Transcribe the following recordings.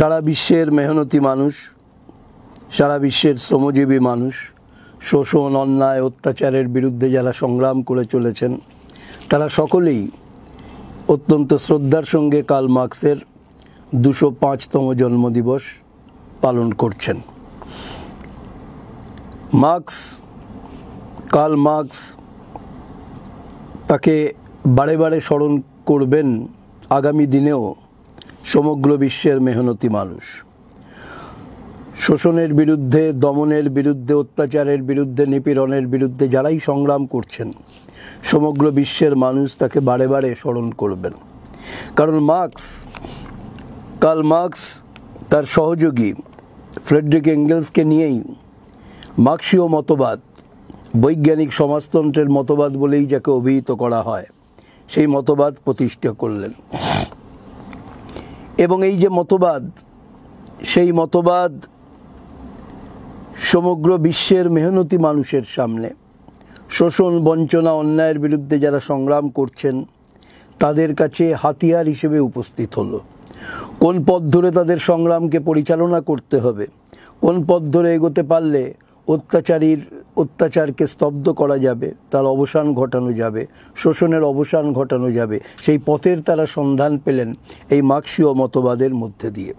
সারা বিশ্বের মেহনতি মানুষ সারা বিশ্বের শ্রমজীবী মানুষ শোষণ অন্যায় অত্যাচারের বিরুদ্ধে যারা সংগ্রাম করে চলেছেন তারা সকলেই অত্যন্ত শ্রদ্ধার সঙ্গে কাল মার্ক্সের দুশো পাঁচতম জন্মদিবস পালন করছেন মার্ক্স কাল মার্ক্স তাকে বারে বারে স্মরণ করবেন আগামী দিনেও সমগ্র বিশ্বের মেহনতি মানুষ শোষণের বিরুদ্ধে দমনের বিরুদ্ধে অত্যাচারের বিরুদ্ধে নিপীড়নের বিরুদ্ধে যারাই সংগ্রাম করছেন সমগ্র বিশ্বের মানুষ তাকে বারে বারে স্মরণ করবেন কারণ মার্কস কাল মার্কস তার সহযোগী ফ্রেডরিক এঙ্গেলসকে নিয়েই মার্কসীয় মতবাদ বৈজ্ঞানিক সমাজতন্ত্রের মতবাদ বলেই যাকে অভিহিত করা হয় সেই মতবাদ প্রতিষ্ঠা করলেন এবং এই যে মতবাদ সেই মতবাদ সমগ্র বিশ্বের মেহনতি মানুষের সামনে শোষণ বঞ্চনা অন্যায়ের বিরুদ্ধে যারা সংগ্রাম করছেন তাদের কাছে হাতিয়ার হিসেবে উপস্থিত হলো কোন পথ ধরে তাদের সংগ্রামকে পরিচালনা করতে হবে কোন পথ ধরে এগোতে পারলে অত্যাচারীর অত্যাচারকে স্তব্ধ করা যাবে তার অবসান ঘটানো যাবে শোষণের অবসান ঘটানো যাবে সেই পথের তারা সন্ধান পেলেন এই মার্ক্সীয় মতবাদের মধ্যে দিয়ে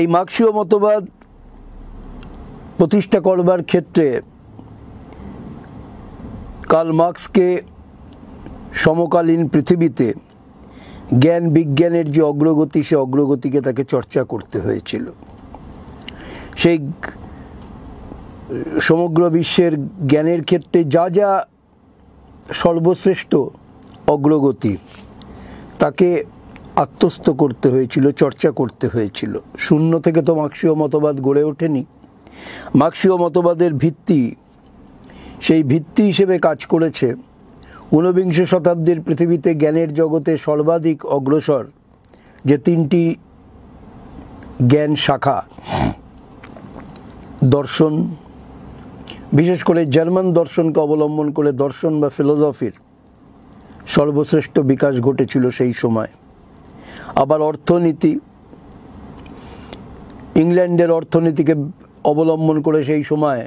এই মার্ক্সীয় মতবাদ প্রতিষ্ঠা করবার ক্ষেত্রে কার্ল মার্ক্সকে সমকালীন পৃথিবীতে জ্ঞান বিজ্ঞানের যে অগ্রগতি সে অগ্রগতিকে তাকে চর্চা করতে হয়েছিল সেই সমগ্র বিশ্বের জ্ঞানের ক্ষেত্রে যা যা সর্বশ্রেষ্ঠ অগ্রগতি তাকে আত্মস্থ করতে হয়েছিল চর্চা করতে হয়েছিল শূন্য থেকে তো মার্ক্সীয় মতবাদ গড়ে ওঠেনি মার্ক্সীয় মতবাদের ভিত্তি সেই ভিত্তি হিসেবে কাজ করেছে ঊনবিংশ শতাব্দীর পৃথিবীতে জ্ঞানের জগতে সর্বাধিক অগ্রসর যে তিনটি জ্ঞান শাখা দর্শন বিশেষ করে জার্মান দর্শনকে অবলম্বন করে দর্শন বা ফিলোসফির সর্বশ্রেষ্ঠ বিকাশ ঘটেছিল সেই সময় আবার অর্থনীতি ইংল্যান্ডের অর্থনীতিকে অবলম্বন করে সেই সময়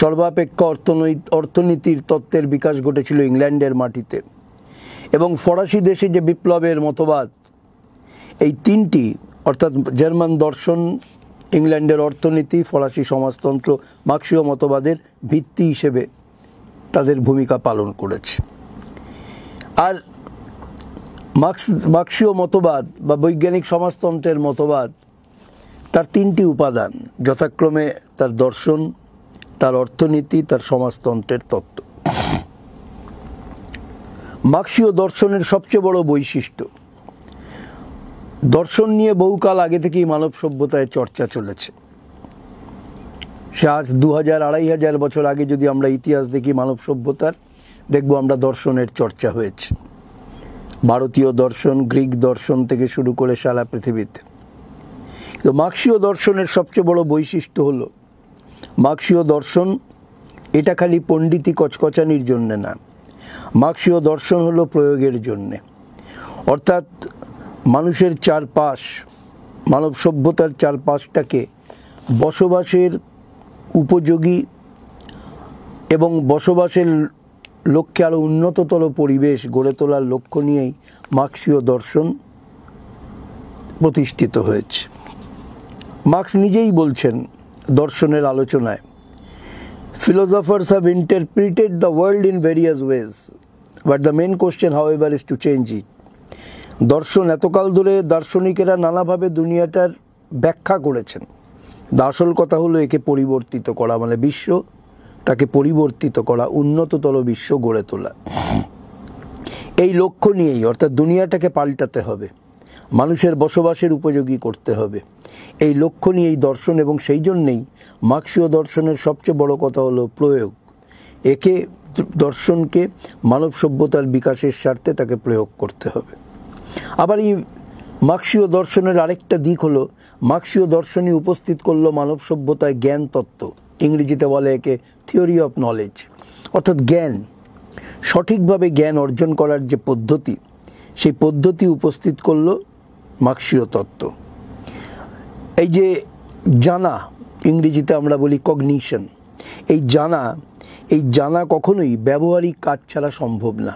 সর্বাপেক্ষা অর্থনৈতিক অর্থনীতির তত্ত্বের বিকাশ ঘটেছিল ইংল্যান্ডের মাটিতে এবং ফরাসি দেশে যে বিপ্লবের মতবাদ এই তিনটি অর্থাৎ জার্মান দর্শন ইংল্যান্ডের অর্থনীতি ফরাসি সমাজতন্ত্র মার্ক্সীয় মতবাদের ভিত্তি হিসেবে তাদের ভূমিকা পালন করেছে আর মার্ক্স মার্ক্সীয় মতবাদ বা বৈজ্ঞানিক সমাজতন্ত্রের মতবাদ তার তিনটি উপাদান যথাক্রমে তার দর্শন তার অর্থনীতি তার সমাজতন্ত্রের তত্ত্ব মার্ক্সীয় দর্শনের সবচেয়ে বড় বৈশিষ্ট্য দর্শন নিয়ে বহুকাল আগে থেকেই মানব সভ্যতায় চর্চা চলেছে সে আজ দু হাজার আড়াই হাজার বছর আগে যদি আমরা ইতিহাস দেখি মানব সভ্যতার দেখব আমরা দর্শনের চর্চা হয়েছে ভারতীয় দর্শন গ্রিক দর্শন থেকে শুরু করে সারা পৃথিবীতে মার্ক্সীয় দর্শনের সবচেয়ে বড় বৈশিষ্ট্য হলো মার্ক্সীয় দর্শন এটা খালি পণ্ডিতি কচকচানির জন্যে না মার্ক্সীয় দর্শন হলো প্রয়োগের জন্যে অর্থাৎ মানুষের চারপাশ মানব সভ্যতার চারপাশটাকে বসবাসের উপযোগী এবং বসবাসের লক্ষ্যে আরও উন্নততর পরিবেশ গড়ে তোলার লক্ষ্য নিয়েই মার্ক্সীয় দর্শন প্রতিষ্ঠিত হয়েছে মার্ক্স নিজেই বলছেন দর্শনের আলোচনায় have interpreted the world in various ways but the main main however is to change it দর্শন এতকাল ধরে দার্শনিকেরা নানাভাবে দুনিয়াটার ব্যাখ্যা করেছেন আসল কথা হলো একে পরিবর্তিত করা মানে বিশ্ব তাকে পরিবর্তিত করা উন্নততর বিশ্ব গড়ে তোলা এই লক্ষ্য নিয়েই অর্থাৎ দুনিয়াটাকে পাল্টাতে হবে মানুষের বসবাসের উপযোগী করতে হবে এই লক্ষ্য নিয়েই দর্শন এবং সেই জন্যেই মার্ক্সীয় দর্শনের সবচেয়ে বড় কথা হলো প্রয়োগ একে দর্শনকে মানব সভ্যতার বিকাশের স্বার্থে তাকে প্রয়োগ করতে হবে আবার এই মার্ক্সীয় দর্শনের আরেকটা দিক হলো মার্ক্সীয় দর্শনই উপস্থিত করলো মানব সভ্যতায় জ্ঞান তত্ত্ব ইংরেজিতে বলে একে থিওরি অফ নলেজ অর্থাৎ জ্ঞান সঠিকভাবে জ্ঞান অর্জন করার যে পদ্ধতি সেই পদ্ধতি উপস্থিত করল মার্ক্সীয় তত্ত্ব এই যে জানা ইংরেজিতে আমরা বলি কগনিশন এই জানা এই জানা কখনোই ব্যবহারিক কাজ ছাড়া সম্ভব না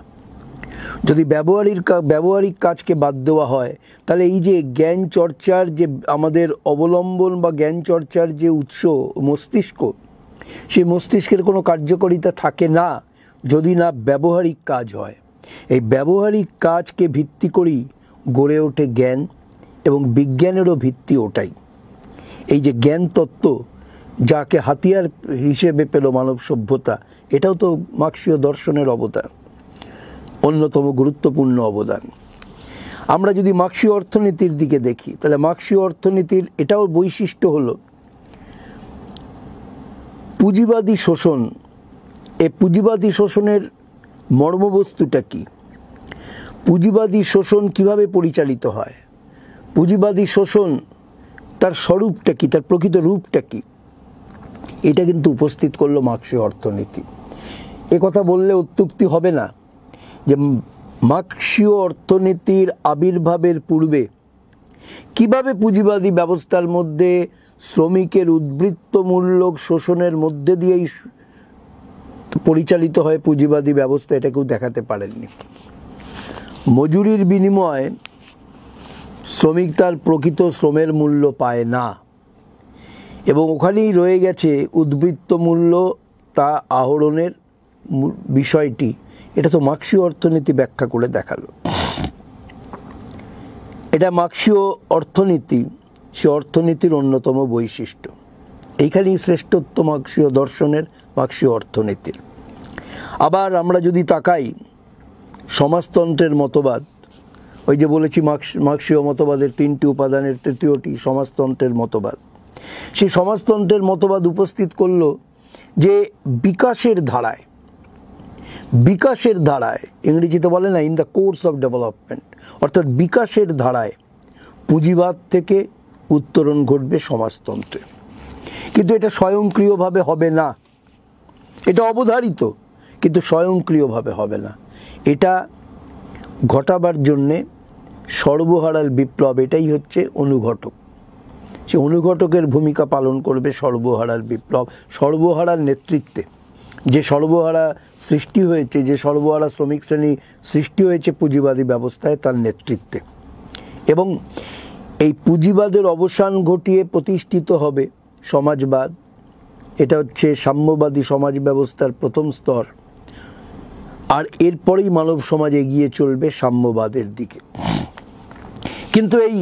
যদি ব্যবহারিক ব্যবহারিক কাজকে বাদ দেওয়া হয় তাহলে এই যে জ্ঞান চর্চার যে আমাদের অবলম্বন বা জ্ঞান চর্চার যে উৎস মস্তিষ্ক সেই মস্তিষ্কের কোনো কার্যকারিতা থাকে না যদি না ব্যবহারিক কাজ হয় এই ব্যবহারিক কাজকে ভিত্তি করেই গড়ে ওঠে জ্ঞান এবং বিজ্ঞানেরও ভিত্তি ওটাই এই যে জ্ঞান তত্ত্ব যাকে হাতিয়ার হিসেবে পেল মানব সভ্যতা এটাও তো মার্ক্সীয় দর্শনের অবতার অন্যতম গুরুত্বপূর্ণ অবদান আমরা যদি মার্ক্সীয় অর্থনীতির দিকে দেখি তাহলে মার্ক্সীয় অর্থনীতির এটাও বৈশিষ্ট্য হলো পুঁজিবাদী শোষণ এ পুঁজিবাদী শোষণের মর্মবস্তুটা কি পুঁজিবাদী শোষণ কিভাবে পরিচালিত হয় পুঁজিবাদী শোষণ তার স্বরূপটা কী তার প্রকৃত রূপটা কী এটা কিন্তু উপস্থিত করলো মার্ক্সীয় অর্থনীতি কথা বললে অত্যুক্তি হবে না যে মার্ক্সীয় অর্থনীতির আবির্ভাবের পূর্বে কিভাবে পুঁজিবাদী ব্যবস্থার মধ্যে শ্রমিকের উদ্বৃত্তমূলক শোষণের মধ্যে দিয়েই পরিচালিত হয় পুঁজিবাদী ব্যবস্থা এটা কেউ দেখাতে পারেননি মজুরির বিনিময়ে শ্রমিক তার প্রকৃত শ্রমের মূল্য পায় না এবং ওখানেই রয়ে গেছে উদ্বৃত্ত মূল্য তা আহরণের বিষয়টি এটা তো মার্ক্সীয় অর্থনীতি ব্যাখ্যা করে দেখালো এটা মার্ক্সীয় অর্থনীতি সে অর্থনীতির অন্যতম বৈশিষ্ট্য এইখানেই শ্রেষ্ঠত্ব মার্ক্সীয় দর্শনের মার্ক্সীয় অর্থনীতির আবার আমরা যদি তাকাই সমাজতন্ত্রের মতবাদ ওই যে বলেছি মার্ক্স মার্ক্সীয় মতবাদের তিনটি উপাদানের তৃতীয়টি সমাজতন্ত্রের মতবাদ সেই সমাজতন্ত্রের মতবাদ উপস্থিত করল যে বিকাশের ধারায় বিকাশের ধারায় ইংরেজিতে বলে না in the course of development অর্থাৎ বিকাশের ধারায় পুঁজিবাদ থেকে উত্তরণ ঘটবে সমাজতন্ত্রে কিন্তু এটা স্বয়ংক্রিয়ভাবে হবে না এটা অবধারিত কিন্তু স্বয়ংক্রিয়ভাবে হবে না এটা ঘটাবার জন্যে সর্বহারাল বিপ্লব এটাই হচ্ছে অনুঘটক সে অনুঘটকের ভূমিকা পালন করবে সর্বহারাল বিপ্লব সর্বহারার নেতৃত্বে যে সর্বহারা সৃষ্টি হয়েছে যে সর্বহারা শ্রমিক শ্রেণী সৃষ্টি হয়েছে পুঁজিবাদী ব্যবস্থায় তার নেতৃত্বে এবং এই পুঁজিবাদের অবসান ঘটিয়ে প্রতিষ্ঠিত হবে সমাজবাদ এটা হচ্ছে সাম্যবাদী সমাজ ব্যবস্থার প্রথম স্তর আর এরপরেই মানব সমাজ এগিয়ে চলবে সাম্যবাদের দিকে কিন্তু এই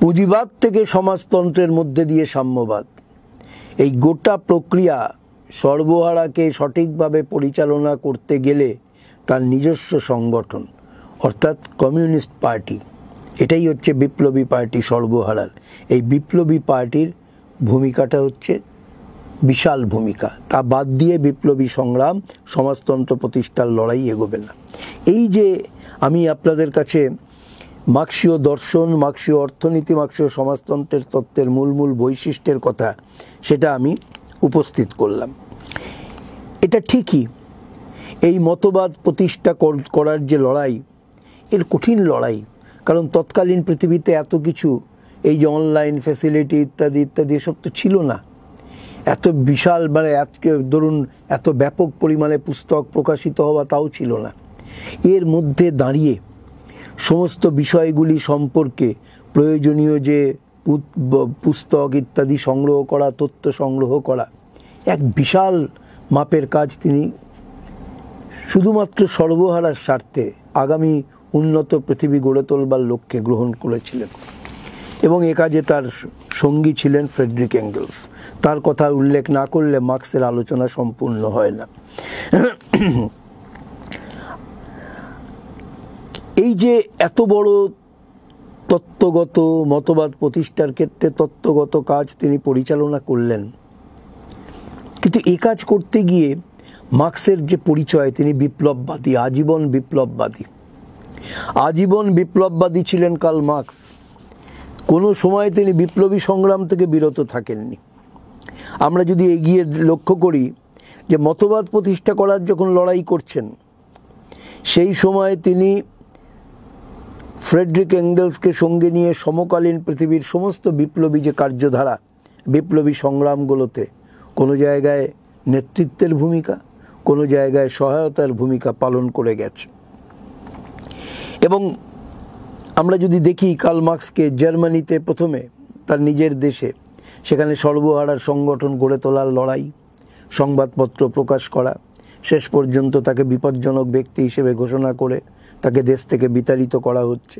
পুঁজিবাদ থেকে সমাজতন্ত্রের মধ্যে দিয়ে সাম্যবাদ এই গোটা প্রক্রিয়া সর্বহারাকে সঠিকভাবে পরিচালনা করতে গেলে তার নিজস্ব সংগঠন অর্থাৎ কমিউনিস্ট পার্টি এটাই হচ্ছে বিপ্লবী পার্টি সর্বহারার এই বিপ্লবী পার্টির ভূমিকাটা হচ্ছে বিশাল ভূমিকা তা বাদ দিয়ে বিপ্লবী সংগ্রাম সমাজতন্ত্র প্রতিষ্ঠার লড়াই এগোবে না এই যে আমি আপনাদের কাছে মার্ক্সীয় দর্শন মার্ক্সীয় অর্থনীতি মার্ক্সীয় সমাজতন্ত্রের তত্ত্বের মূল মূল বৈশিষ্ট্যের কথা সেটা আমি উপস্থিত করলাম এটা ঠিকই এই মতবাদ প্রতিষ্ঠা করার যে লড়াই এর কঠিন লড়াই কারণ তৎকালীন পৃথিবীতে এত কিছু এই যে অনলাইন ফ্যাসিলিটি ইত্যাদি ইত্যাদি এসব তো ছিল না এত বিশাল মানে আজকে ধরুন এত ব্যাপক পরিমাণে পুস্তক প্রকাশিত হওয়া তাও ছিল না এর মধ্যে দাঁড়িয়ে সমস্ত বিষয়গুলি সম্পর্কে প্রয়োজনীয় যে পুস্তক ইত্যাদি সংগ্রহ করা তথ্য সংগ্রহ করা এক বিশাল মাপের কাজ তিনি শুধুমাত্র সর্বহারার স্বার্থে আগামী উন্নত পৃথিবী গড়ে তোলবার লক্ষ্যে গ্রহণ করেছিলেন এবং এ কাজে তার সঙ্গী ছিলেন ফ্রেডরিক অ্যাঙ্গেলস তার কথা উল্লেখ না করলে মার্ক্সের আলোচনা সম্পূর্ণ হয় না এই যে এত বড় তত্ত্বগত মতবাদ প্রতিষ্ঠার ক্ষেত্রে তত্ত্বগত কাজ তিনি পরিচালনা করলেন কিন্তু এ কাজ করতে গিয়ে মার্ক্সের যে পরিচয় তিনি বিপ্লববাদী আজীবন বিপ্লববাদী আজীবন বিপ্লববাদী ছিলেন কাল মার্ক্স কোনো সময় তিনি বিপ্লবী সংগ্রাম থেকে বিরত থাকেননি আমরা যদি এগিয়ে লক্ষ্য করি যে মতবাদ প্রতিষ্ঠা করার যখন লড়াই করছেন সেই সময় তিনি ফ্রেডরিক এঙ্গেলসকে সঙ্গে নিয়ে সমকালীন পৃথিবীর সমস্ত বিপ্লবী যে কার্যধারা বিপ্লবী সংগ্রামগুলোতে কোনো জায়গায় নেতৃত্বের ভূমিকা কোনো জায়গায় সহায়তার ভূমিকা পালন করে গেছে এবং আমরা যদি দেখি কার্ল মার্ক্সকে জার্মানিতে প্রথমে তার নিজের দেশে সেখানে সর্বহারার সংগঠন গড়ে তোলার লড়াই সংবাদপত্র প্রকাশ করা শেষ পর্যন্ত তাকে বিপজ্জনক ব্যক্তি হিসেবে ঘোষণা করে তাকে দেশ থেকে বিতাড়িত করা হচ্ছে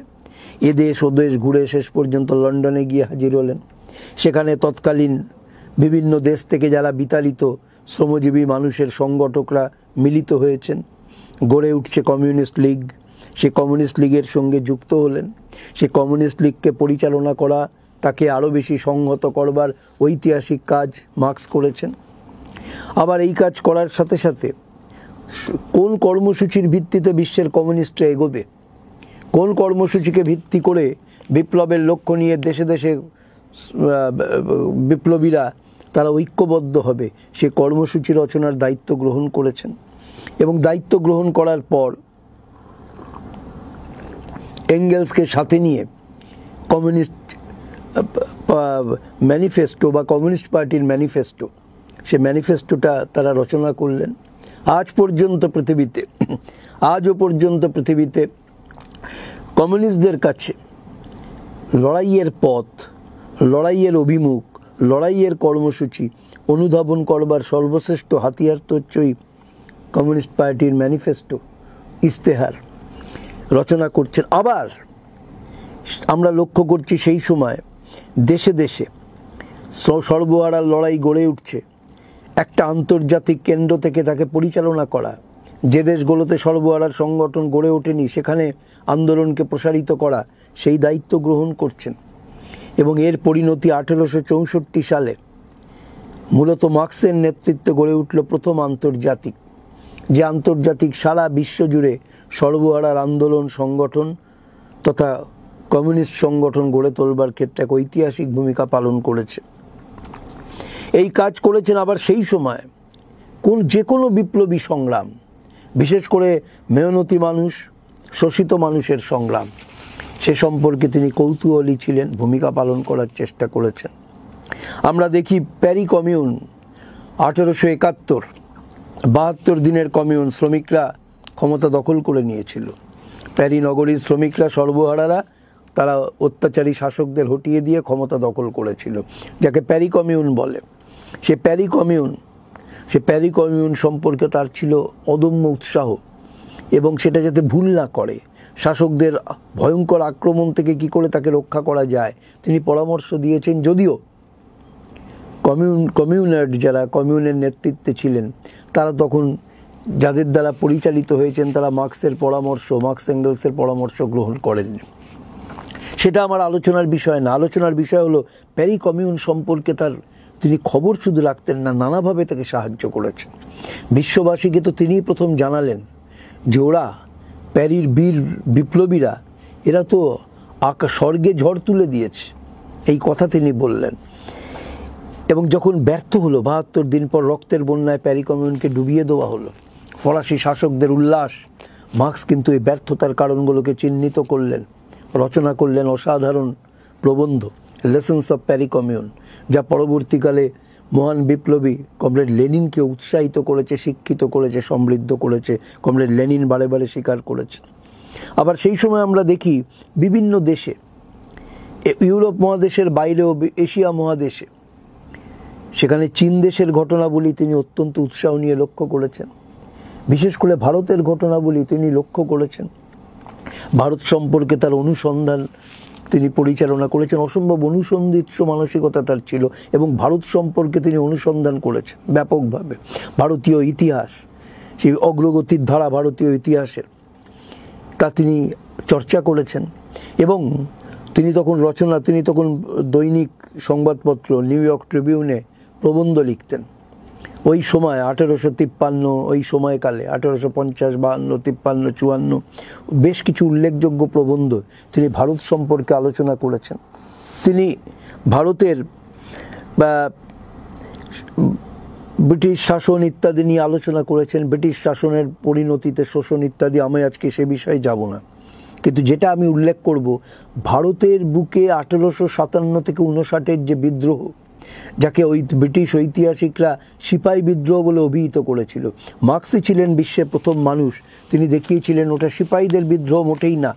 এদেশ দেশ ঘুরে শেষ পর্যন্ত লন্ডনে গিয়ে হাজির হলেন সেখানে তৎকালীন বিভিন্ন দেশ থেকে যারা বিতাড়িত শ্রমজীবী মানুষের সংগঠকরা মিলিত হয়েছেন গড়ে উঠছে কমিউনিস্ট লীগ সে কমিউনিস্ট লীগের সঙ্গে যুক্ত হলেন সে কমিউনিস্ট লীগকে পরিচালনা করা তাকে আরও বেশি সংহত করবার ঐতিহাসিক কাজ মার্ক্স করেছেন আবার এই কাজ করার সাথে সাথে কোন কর্মসূচির ভিত্তিতে বিশ্বের কমিউনিস্টরা এগোবে কোন কর্মসূচিকে ভিত্তি করে বিপ্লবের লক্ষ্য নিয়ে দেশে দেশে বিপ্লবীরা তারা ঐক্যবদ্ধ হবে সে কর্মসূচি রচনার দায়িত্ব গ্রহণ করেছেন এবং দায়িত্ব গ্রহণ করার পর এঙ্গেলসকে সাথে নিয়ে কমিউনিস্ট ম্যানিফেস্টো বা কমিউনিস্ট পার্টির ম্যানিফেস্টো সে ম্যানিফেস্টোটা তারা রচনা করলেন আজ পর্যন্ত পৃথিবীতে আজও পর্যন্ত পৃথিবীতে কমিউনিস্টদের কাছে লড়াইয়ের পথ লড়াইয়ের অভিমুখ লড়াইয়ের কর্মসূচি অনুধাবন করবার সর্বশ্রেষ্ঠ হাতিয়ার তো হচ্ছেই কমিউনিস্ট পার্টির ম্যানিফেস্টো ইস্তেহার রচনা করছেন আবার আমরা লক্ষ্য করছি সেই সময় দেশে দেশে সর্বহারার লড়াই গড়ে উঠছে একটা আন্তর্জাতিক কেন্দ্র থেকে তাকে পরিচালনা করা যে দেশগুলোতে সর্বহারার সংগঠন গড়ে ওঠেনি সেখানে আন্দোলনকে প্রসারিত করা সেই দায়িত্ব গ্রহণ করছেন এবং এর পরিণতি আঠেরোশো চৌষট্টি সালে মূলত মার্ক্সের নেতৃত্বে গড়ে উঠল প্রথম আন্তর্জাতিক যে আন্তর্জাতিক সারা বিশ্বজুড়ে সর্বহারার আন্দোলন সংগঠন তথা কমিউনিস্ট সংগঠন গড়ে তোলবার ক্ষেত্রে এক ঐতিহাসিক ভূমিকা পালন করেছে এই কাজ করেছেন আবার সেই সময় কোন যে কোনো বিপ্লবী সংগ্রাম বিশেষ করে মেহনতি মানুষ শোষিত মানুষের সংগ্রাম সে সম্পর্কে তিনি কৌতূহলী ছিলেন ভূমিকা পালন করার চেষ্টা করেছেন আমরা দেখি প্যারি কমিউন আঠেরোশো একাত্তর বাহাত্তর দিনের কমিউন শ্রমিকরা ক্ষমতা দখল করে নিয়েছিল প্যারি নগরীর শ্রমিকরা সর্বহারারা তারা অত্যাচারী শাসকদের হটিয়ে দিয়ে ক্ষমতা দখল করেছিল যাকে প্যারি কমিউন বলে সে প্যারি কমিউন সে প্যারি কমিউন সম্পর্কে তার ছিল অদম্য উৎসাহ এবং সেটা যাতে ভুল না করে শাসকদের ভয়ঙ্কর আক্রমণ থেকে কি করে তাকে রক্ষা করা যায় তিনি পরামর্শ দিয়েছেন যদিও কমিউন কমিউনার্ড যারা কমিউনের নেতৃত্বে ছিলেন তারা তখন যাদের দ্বারা পরিচালিত হয়েছেন তারা মার্ক্সের পরামর্শ মার্ক্স অ্যাঙ্গেলসের পরামর্শ গ্রহণ করেননি সেটা আমার আলোচনার বিষয় না আলোচনার বিষয় হলো প্যারি কমিউন সম্পর্কে তার তিনি খবর শুধু রাখতেন না নানাভাবে তাকে সাহায্য করেছেন বিশ্ববাসীকে তো তিনিই প্রথম জানালেন যে ওরা প্যারির বীর বিপ্লবীরা এরা তো আকা স্বর্গে ঝড় তুলে দিয়েছে এই কথা তিনি বললেন এবং যখন ব্যর্থ হলো বাহাত্তর দিন পর রক্তের বন্যায় প্যারি কমিউনকে ডুবিয়ে দেওয়া হলো ফরাসি শাসকদের উল্লাস মার্ক্স কিন্তু এই ব্যর্থতার কারণগুলোকে চিহ্নিত করলেন রচনা করলেন অসাধারণ প্রবন্ধ লেসেন্স অফ প্যারি কমিউন যা পরবর্তীকালে মহান বিপ্লবী কমরেড লেনিনকে উৎসাহিত করেছে শিক্ষিত করেছে সমৃদ্ধ করেছে কমরেড লেনিন বারে বারে স্বীকার করেছে আবার সেই সময় আমরা দেখি বিভিন্ন দেশে ইউরোপ মহাদেশের বাইরেও এশিয়া মহাদেশে সেখানে চীন দেশের ঘটনাবলি তিনি অত্যন্ত উৎসাহ নিয়ে লক্ষ্য করেছেন বিশেষ করে ভারতের ঘটনাবলি তিনি লক্ষ্য করেছেন ভারত সম্পর্কে তার অনুসন্ধান তিনি পরিচালনা করেছেন অসম্ভব অনুসন্ধিত মানসিকতা তার ছিল এবং ভারত সম্পর্কে তিনি অনুসন্ধান করেছেন ব্যাপকভাবে ভারতীয় ইতিহাস সেই অগ্রগতির ধারা ভারতীয় ইতিহাসের তা তিনি চর্চা করেছেন এবং তিনি তখন রচনা তিনি তখন দৈনিক সংবাদপত্র নিউ ইয়র্ক ট্রিবিউনে প্রবন্ধ লিখতেন ওই সময় আঠেরোশো তিপ্পান্ন ওই সময়কালে আঠেরোশো পঞ্চাশ বাহান্ন তিপ্পান্ন চুয়ান্ন বেশ কিছু উল্লেখযোগ্য প্রবন্ধ তিনি ভারত সম্পর্কে আলোচনা করেছেন তিনি ভারতের ব্রিটিশ শাসন ইত্যাদি নিয়ে আলোচনা করেছেন ব্রিটিশ শাসনের পরিণতিতে শোষণ ইত্যাদি আমি আজকে সে বিষয়ে যাব না কিন্তু যেটা আমি উল্লেখ করব ভারতের বুকে আঠেরোশো সাতান্ন থেকে উনষাটের যে বিদ্রোহ যাকে ওই ব্রিটিশ ঐতিহাসিকরা সিপাই বিদ্রোহ বলে অভিহিত করেছিল মার্ক্সই ছিলেন বিশ্বের প্রথম মানুষ তিনি দেখিয়েছিলেন ওটা সিপাহীদের বিদ্রোহ মোটেই না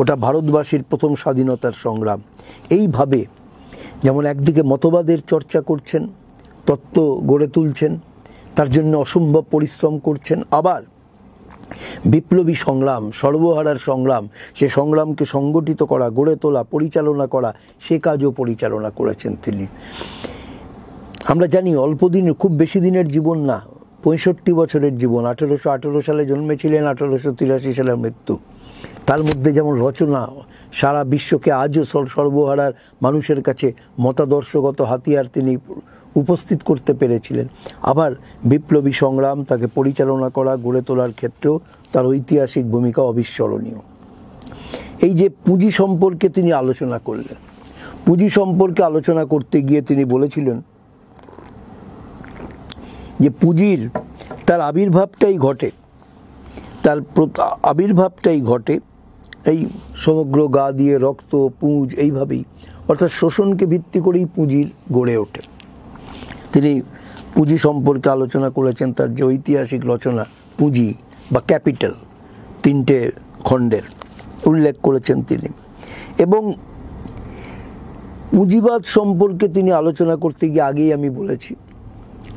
ওটা ভারতবাসীর প্রথম স্বাধীনতার সংগ্রাম এইভাবে যেমন একদিকে মতবাদের চর্চা করছেন তত্ত্ব গড়ে তুলছেন তার জন্য অসম্ভব পরিশ্রম করছেন আবার বিপ্লবী সংগ্রাম সর্বহারার সংগ্রাম সে সংগ্রামকে সংগঠিত করা গড়ে তোলা পরিচালনা করা সে কাজও পরিচালনা করেছেন তিনি আমরা জানি অল্প দিনের খুব বেশি দিনের জীবন না পঁয়ষট্টি বছরের জীবন আঠেরোশো আঠেরো সালে জন্মেছিলেন আঠেরোশো তিরাশি সালে মৃত্যু তার মধ্যে যেমন রচনা সারা বিশ্বকে আজও সর্বহারার মানুষের কাছে মতাদর্শগত হাতিয়ার তিনি উপস্থিত করতে পেরেছিলেন আবার বিপ্লবী সংগ্রাম তাকে পরিচালনা করা গড়ে তোলার ক্ষেত্রেও তার ঐতিহাসিক ভূমিকা অবিস্মরণীয় এই যে পুঁজি সম্পর্কে তিনি আলোচনা করলেন পুঁজি সম্পর্কে আলোচনা করতে গিয়ে তিনি বলেছিলেন যে পুঁজির তার আবির্ভাবটাই ঘটে তার আবির্ভাবটাই ঘটে এই সমগ্র গা দিয়ে রক্ত পুঁজ এইভাবেই অর্থাৎ শোষণকে ভিত্তি করেই পুঁজির গড়ে ওঠে তিনি পুঁজি সম্পর্কে আলোচনা করেছেন তার যে ঐতিহাসিক রচনা পুঁজি বা ক্যাপিটাল তিনটে খণ্ডের উল্লেখ করেছেন তিনি এবং পুঁজিবাদ সম্পর্কে তিনি আলোচনা করতে গিয়ে আগেই আমি বলেছি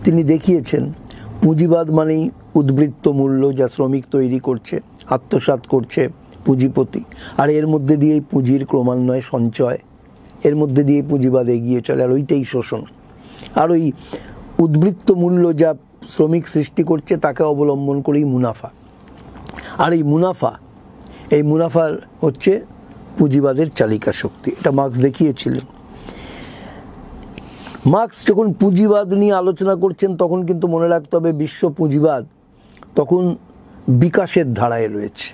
তিনি দেখিয়েছেন পুঁজিবাদ মানেই উদ্বৃত্ত মূল্য যা শ্রমিক তৈরি করছে আত্মসাত করছে পুঁজিপতি আর এর মধ্যে দিয়েই পুঁজির ক্রমান্বয়ে সঞ্চয় এর মধ্যে দিয়ে পুঁজিবাদ এগিয়ে চলে আর ওইটাই শোষণ আর ওই উদ্বৃত্ত মূল্য যা শ্রমিক সৃষ্টি করছে তাকে অবলম্বন করেই মুনাফা আর এই মুনাফা এই মুনাফার হচ্ছে পুঁজিবাদের চালিকা শক্তি এটা মার্ক্স দেখিয়েছিলেন মার্ক্স যখন পুঁজিবাদ নিয়ে আলোচনা করছেন তখন কিন্তু মনে রাখতে হবে বিশ্ব পুঁজিবাদ তখন বিকাশের ধারায় রয়েছে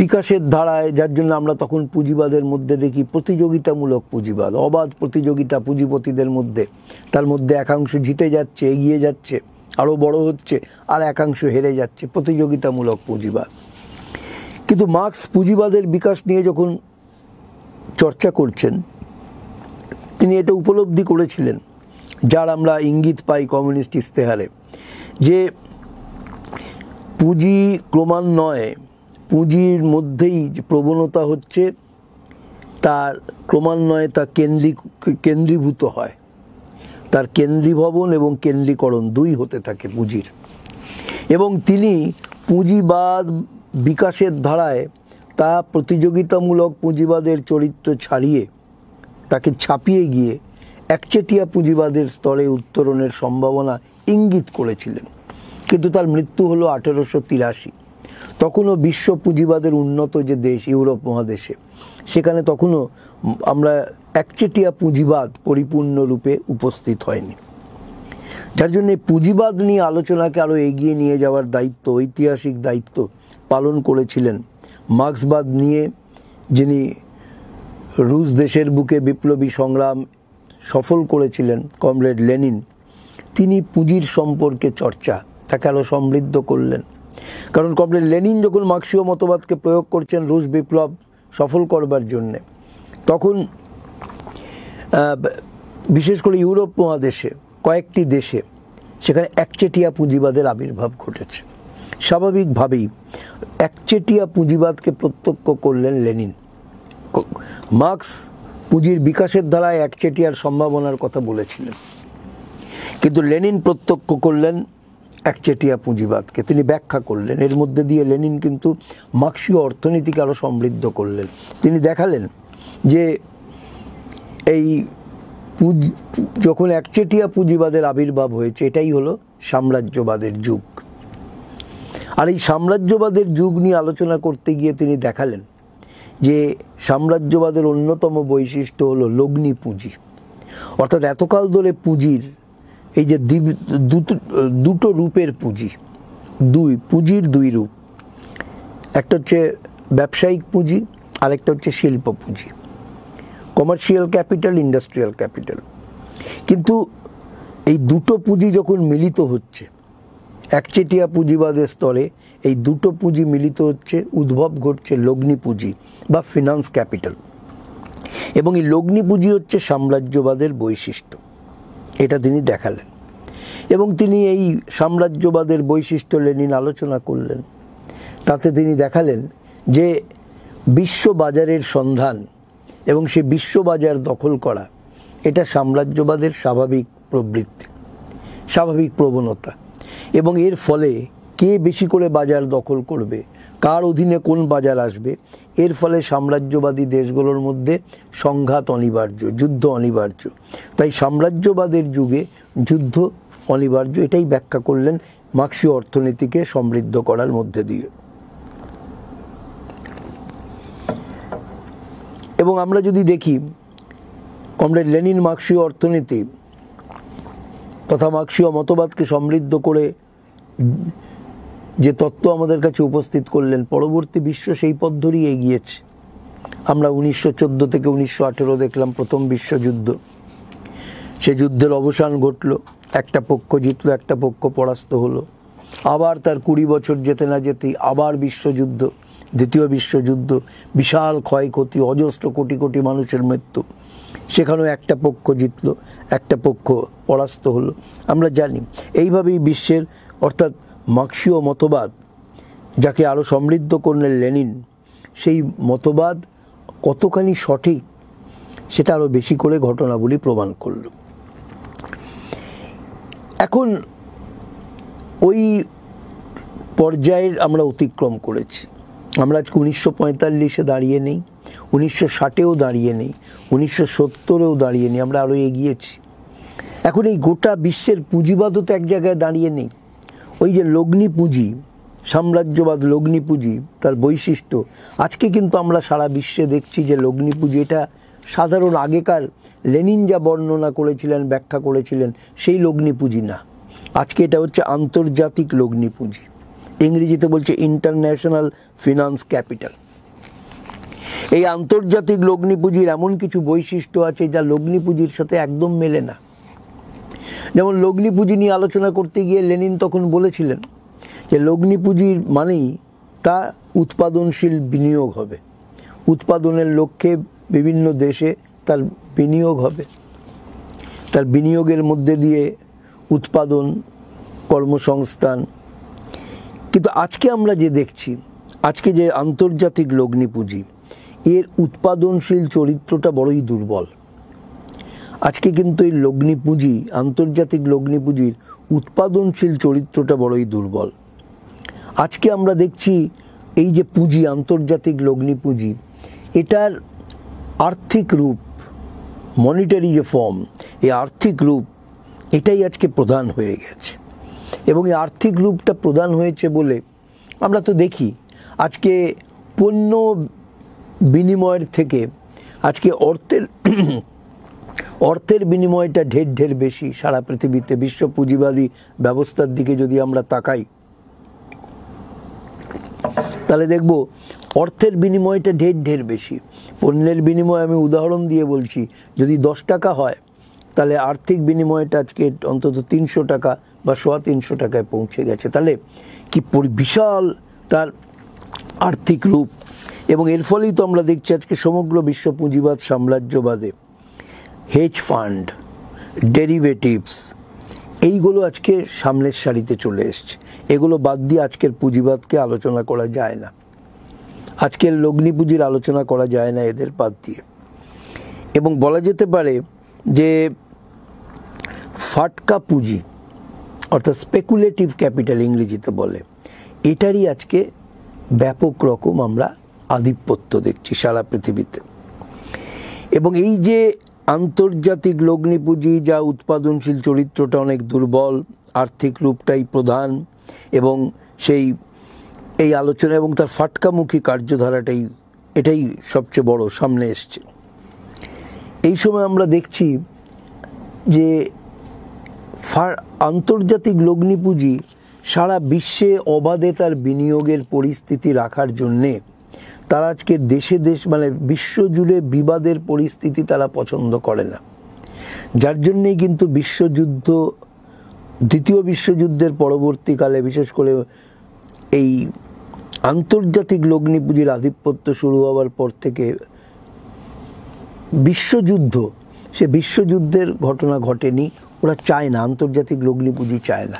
বিকাশের ধারায় যার জন্য আমরা তখন পুঁজিবাদের মধ্যে দেখি প্রতিযোগিতামূলক পুঁজিবাদ অবাধ প্রতিযোগিতা পুঁজিপতিদের মধ্যে তার মধ্যে একাংশ জিতে যাচ্ছে এগিয়ে যাচ্ছে আরও বড় হচ্ছে আর একাংশ হেরে যাচ্ছে প্রতিযোগিতামূলক পুঁজিবাদ কিন্তু মার্ক্স পুঁজিবাদের বিকাশ নিয়ে যখন চর্চা করছেন তিনি এটা উপলব্ধি করেছিলেন যার আমরা ইঙ্গিত পাই কমিউনিস্ট ইস্তেহারে যে পুঁজি ক্রমান্বয়ে পুঁজির মধ্যেই যে প্রবণতা হচ্ছে তার ক্রমান্বয়ে তা কেন্দ্রী কেন্দ্রীভূত হয় তার কেন্দ্রীভবন এবং কেন্দ্রীকরণ দুই হতে থাকে পুঁজির এবং তিনি পুঁজিবাদ বিকাশের ধারায় তা প্রতিযোগিতামূলক পুঁজিবাদের চরিত্র ছাড়িয়ে তাকে ছাপিয়ে গিয়ে একচেটিয়া পুঁজিবাদের স্তরে উত্তরণের সম্ভাবনা ইঙ্গিত করেছিলেন কিন্তু তার মৃত্যু হলো আঠেরোশো তিরাশি তখনও বিশ্ব পুঁজিবাদের উন্নত যে দেশ ইউরোপ মহাদেশে সেখানে তখনও আমরা একচেটিয়া পুঁজিবাদ পরিপূর্ণরূপে উপস্থিত হয়নি যার জন্য পুঁজিবাদ নিয়ে আলোচনাকে আরও এগিয়ে নিয়ে যাওয়ার দায়িত্ব ঐতিহাসিক দায়িত্ব পালন করেছিলেন মার্ক্সবাদ নিয়ে যিনি রুশ দেশের বুকে বিপ্লবী সংগ্রাম সফল করেছিলেন কমরেড লেনিন তিনি পুঁজির সম্পর্কে চর্চা তাকে আরও সমৃদ্ধ করলেন কারণ কমরেড লেনিন যখন মার্ক্সীয় মতবাদকে প্রয়োগ করছেন রুশ বিপ্লব সফল করবার জন্যে তখন বিশেষ করে ইউরোপ মহাদেশে কয়েকটি দেশে সেখানে একচেটিয়া পুঁজিবাদের আবির্ভাব ঘটেছে স্বাভাবিকভাবেই একচেটিয়া পুঁজিবাদকে প্রত্যক্ষ করলেন লেনিন মার্কস পুঁজির বিকাশের দ্বারা একচেটিয়ার সম্ভাবনার কথা বলেছিলেন কিন্তু লেনিন প্রত্যক্ষ করলেন একচেটিয়া পুঁজিবাদকে তিনি ব্যাখ্যা করলেন এর মধ্যে দিয়ে লেনিন কিন্তু মার্ক্সীয় অর্থনীতিকে আরও সমৃদ্ধ করলেন তিনি দেখালেন যে এই পুঁজ যখন একচেটিয়া পুঁজিবাদের আবির্ভাব হয়েছে এটাই হলো সাম্রাজ্যবাদের যুগ আর এই সাম্রাজ্যবাদের যুগ নিয়ে আলোচনা করতে গিয়ে তিনি দেখালেন যে সাম্রাজ্যবাদের অন্যতম বৈশিষ্ট্য হলো লগ্নি পুঁজি অর্থাৎ এতকাল ধরে পুঁজির এই যে দুটো রূপের পুঁজি দুই পুঁজির দুই রূপ একটা হচ্ছে ব্যবসায়িক পুঁজি আরেকটা হচ্ছে শিল্প পুঁজি কমার্শিয়াল ক্যাপিটাল ইন্ডাস্ট্রিয়াল ক্যাপিটাল কিন্তু এই দুটো পুঁজি যখন মিলিত হচ্ছে একচেটিয়া পুঁজিবাদের স্তরে এই দুটো পুঁজি মিলিত হচ্ছে উদ্ভব ঘটছে লগ্নি পুঁজি বা ফিনান্স ক্যাপিটাল এবং এই লগ্নি পুঁজি হচ্ছে সাম্রাজ্যবাদের বৈশিষ্ট্য এটা তিনি দেখালেন এবং তিনি এই সাম্রাজ্যবাদের বৈশিষ্ট্য লেনিন আলোচনা করলেন তাতে তিনি দেখালেন যে বিশ্ববাজারের সন্ধান এবং সে বিশ্ববাজার দখল করা এটা সাম্রাজ্যবাদের স্বাভাবিক প্রবৃত্তি স্বাভাবিক প্রবণতা এবং এর ফলে কে বেশি করে বাজার দখল করবে কার অধীনে কোন বাজার আসবে এর ফলে সাম্রাজ্যবাদী দেশগুলোর মধ্যে সংঘাত অনিবার্য যুদ্ধ অনিবার্য তাই সাম্রাজ্যবাদের যুগে যুদ্ধ অনিবার্য এটাই ব্যাখ্যা করলেন মার্ক্সীয় অর্থনীতিকে সমৃদ্ধ করার মধ্যে দিয়ে এবং আমরা যদি দেখি কমরেড লেনিন মার্ক্সীয় অর্থনীতি তথা মার্ক্সীয় মতবাদকে সমৃদ্ধ করে যে তত্ত্ব আমাদের কাছে উপস্থিত করলেন পরবর্তী বিশ্ব সেই পথ ধরেই এগিয়েছে আমরা উনিশশো থেকে উনিশশো দেখলাম প্রথম বিশ্বযুদ্ধ সে যুদ্ধের অবসান ঘটল একটা পক্ষ জিতল একটা পক্ষ পরাস্ত হলো আবার তার কুড়ি বছর যেতে না যেতেই আবার বিশ্বযুদ্ধ দ্বিতীয় বিশ্বযুদ্ধ বিশাল ক্ষয়ক্ষতি অজস্র কোটি কোটি মানুষের মৃত্যু সেখানেও একটা পক্ষ জিতল একটা পক্ষ পরাস্ত হলো আমরা জানি এইভাবেই বিশ্বের অর্থাৎ মার্ক্সীয় মতবাদ যাকে আরও সমৃদ্ধ করলেন লেনিন সেই মতবাদ কতখানি সঠিক সেটা আরও বেশি করে ঘটনাবলী প্রমাণ করল এখন ওই পর্যায়ের আমরা অতিক্রম করেছি আমরা আজকে উনিশশো পঁয়তাল্লিশে দাঁড়িয়ে নেই উনিশশো ষাটেও দাঁড়িয়ে নেই উনিশশো সত্তরেও দাঁড়িয়ে নেই আমরা আরও এগিয়েছি এখন এই গোটা বিশ্বের পুঁজিবাদও তো এক জায়গায় দাঁড়িয়ে নেই ওই যে লগ্নি পুঁজি সাম্রাজ্যবাদ লগ্নি পুঁজি তার বৈশিষ্ট্য আজকে কিন্তু আমরা সারা বিশ্বে দেখছি যে লগ্নি পুঁজি এটা সাধারণ আগেকার লেনিন যা বর্ণনা করেছিলেন ব্যাখ্যা করেছিলেন সেই লগ্নি পুঁজি না আজকে এটা হচ্ছে আন্তর্জাতিক লগ্নি পুঁজি ইংরেজিতে বলছে ইন্টারন্যাশনাল ফিনান্স ক্যাপিটাল এই আন্তর্জাতিক লগ্নি পুঁজির এমন কিছু বৈশিষ্ট্য আছে যা লগ্নি পুঁজির সাথে একদম মেলে না যেমন লগ্নি পুঁজি নিয়ে আলোচনা করতে গিয়ে লেনিন তখন বলেছিলেন যে লগ্নি পুঁজির মানেই তা উৎপাদনশীল বিনিয়োগ হবে উৎপাদনের লক্ষ্যে বিভিন্ন দেশে তার বিনিয়োগ হবে তার বিনিয়োগের মধ্যে দিয়ে উৎপাদন কর্মসংস্থান কিন্তু আজকে আমরা যে দেখছি আজকে যে আন্তর্জাতিক লগ্নি পুঁজি এর উৎপাদনশীল চরিত্রটা বড়ই দুর্বল আজকে কিন্তু এই লগ্নি পুঁজি আন্তর্জাতিক লগ্নি পুঁজির উৎপাদনশীল চরিত্রটা বড়ই দুর্বল আজকে আমরা দেখছি এই যে পুঁজি আন্তর্জাতিক লগ্নি পুঁজি এটার আর্থিক রূপ মনিটারি যে ফর্ম এই আর্থিক রূপ এটাই আজকে প্রধান হয়ে গেছে এবং এই আর্থিক রূপটা প্রধান হয়েছে বলে আমরা তো দেখি আজকে পণ্য বিনিময়ের থেকে আজকে অর্থের অর্থের বিনিময়টা ঢের ঢের বেশি সারা পৃথিবীতে বিশ্ব পুঁজিবাদী ব্যবস্থার দিকে যদি আমরা তাকাই তাহলে দেখব অর্থের বিনিময়টা ঢের ঢের বেশি পণ্যের বিনিময় আমি উদাহরণ দিয়ে বলছি যদি দশ টাকা হয় তাহলে আর্থিক বিনিময়টা আজকে অন্তত তিনশো টাকা বা সোয়া তিনশো টাকায় পৌঁছে গেছে তাহলে কি বিশাল তার আর্থিক রূপ এবং এর ফলেই তো আমরা দেখছি আজকে সমগ্র বিশ্ব পুঁজিবাদ সাম্রাজ্যবাদে হেজ ফান্ড ডেরিভেটিভস এইগুলো আজকে সামনের সারিতে চলে এসছে এগুলো বাদ দিয়ে আজকের পুঁজিবাদকে আলোচনা করা যায় না আজকের লগ্নি পুঁজির আলোচনা করা যায় না এদের বাদ দিয়ে এবং বলা যেতে পারে যে ফাটকা পুঁজি অর্থাৎ স্পেকুলেটিভ ক্যাপিটাল ইংরেজিতে বলে এটারই আজকে ব্যাপক রকম আমরা আধিপত্য দেখছি সারা পৃথিবীতে এবং এই যে আন্তর্জাতিক লগ্নি পুঁজি যা উৎপাদনশীল চরিত্রটা অনেক দুর্বল আর্থিক রূপটাই প্রধান এবং সেই এই আলোচনা এবং তার ফাটকামুখী কার্যধারাটাই এটাই সবচেয়ে বড় সামনে এসছে এই সময় আমরা দেখছি যে আন্তর্জাতিক লগ্নি পুঁজি সারা বিশ্বে অবাধে তার বিনিয়োগের পরিস্থিতি রাখার জন্যে তারা আজকে দেশে দেশ মানে বিশ্বজুড়ে বিবাদের পরিস্থিতি তারা পছন্দ করে না যার জন্যেই কিন্তু বিশ্বযুদ্ধ দ্বিতীয় বিশ্বযুদ্ধের পরবর্তীকালে বিশেষ করে এই আন্তর্জাতিক লগ্নি পুঁজির আধিপত্য শুরু হওয়ার পর থেকে বিশ্বযুদ্ধ সে বিশ্বযুদ্ধের ঘটনা ঘটেনি ওরা চায় না আন্তর্জাতিক লগ্নি পুঁজি চায় না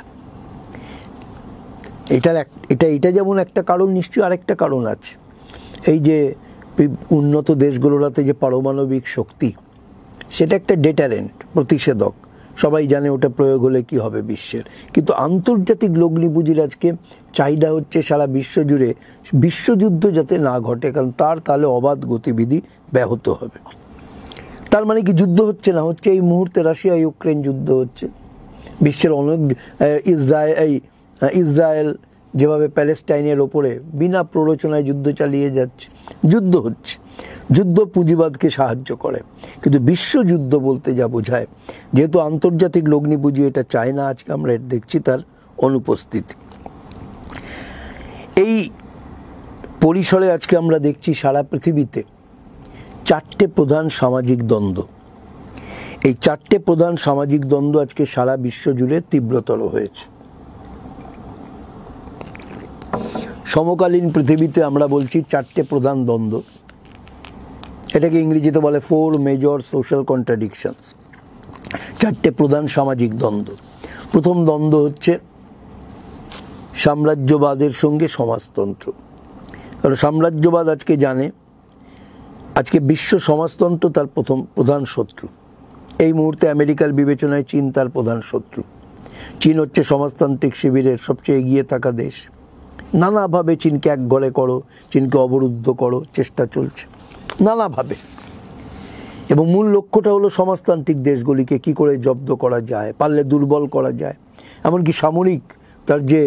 এটার এক এটা এটা যেমন একটা কারণ নিশ্চয়ই আরেকটা কারণ আছে এই যে উন্নত দেশগুলোতে যে পারমাণবিক শক্তি সেটা একটা ডেটারেন্ট প্রতিষেধক সবাই জানে ওটা প্রয়োগ হলে কি হবে বিশ্বের কিন্তু আন্তর্জাতিক লগ্নিপুঁজির আজকে চাহিদা হচ্ছে সারা বিশ্বজুড়ে বিশ্বযুদ্ধ যাতে না ঘটে কারণ তার তাহলে অবাধ গতিবিধি ব্যাহত হবে তার মানে কি যুদ্ধ হচ্ছে না হচ্ছে এই মুহূর্তে রাশিয়া ইউক্রেন যুদ্ধ হচ্ছে বিশ্বের অনেক ইসরায়েল এই ইসরায়েল যেভাবে প্যালেস্টাইনের ওপরে বিনা প্ররোচনায় যুদ্ধ চালিয়ে যাচ্ছে যুদ্ধ হচ্ছে যুদ্ধ পুঁজিবাদকে সাহায্য করে কিন্তু বিশ্বযুদ্ধ বলতে যা বোঝায় যেহেতু আন্তর্জাতিক লগ্নি পুঁজি এটা চায় না আজকে আমরা দেখছি তার অনুপস্থিতি এই পরিসরে আজকে আমরা দেখছি সারা পৃথিবীতে চারটে প্রধান সামাজিক দ্বন্দ্ব এই চারটে প্রধান সামাজিক দ্বন্দ্ব আজকে সারা বিশ্ব জুড়ে তীব্রতর হয়েছে সমকালীন পৃথিবীতে আমরা বলছি চারটে প্রধান দ্বন্দ্ব এটাকে ইংরেজিতে বলে ফোর মেজর সোশ্যাল কন্ট্রাডিকশনস চারটে প্রধান সামাজিক দ্বন্দ্ব প্রথম দ্বন্দ্ব হচ্ছে সাম্রাজ্যবাদের সঙ্গে সমাজতন্ত্র কারণ সাম্রাজ্যবাদ আজকে জানে আজকে বিশ্ব সমাজতন্ত্র তার প্রথম প্রধান শত্রু এই মুহূর্তে আমেরিকার বিবেচনায় চীন তার প্রধান শত্রু চীন হচ্ছে সমাজতান্ত্রিক শিবিরের সবচেয়ে এগিয়ে থাকা দেশ নানাভাবে চীনকে এক গলে করো চীনকে অবরুদ্ধ করো চেষ্টা চলছে নানাভাবে এবং মূল লক্ষ্যটা হলো সমাজতান্ত্রিক দেশগুলিকে কি করে জব্দ করা যায় পারলে দুর্বল করা যায় এমনকি সামরিক তার যে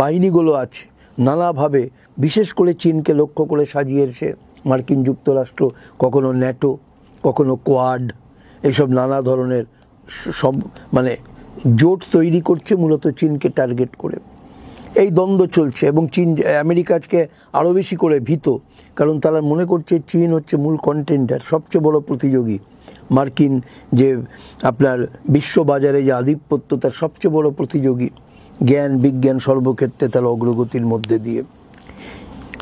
বাহিনীগুলো আছে নানাভাবে বিশেষ করে চীনকে লক্ষ্য করে সাজিয়েছে মার্কিন যুক্তরাষ্ট্র কখনো ন্যাটো কখনো কোয়াড এইসব নানা ধরনের সব মানে জোট তৈরি করছে মূলত চীনকে টার্গেট করে এই দ্বন্দ্ব চলছে এবং চীন আমেরিকা আজকে আরও বেশি করে ভীত কারণ তারা মনে করছে চীন হচ্ছে মূল কন্টেন্ডার সবচেয়ে বড় প্রতিযোগী মার্কিন যে আপনার বিশ্ব বাজারে যে আধিপত্য তার সবচেয়ে বড় প্রতিযোগী জ্ঞান বিজ্ঞান সর্বক্ষেত্রে তার অগ্রগতির মধ্যে দিয়ে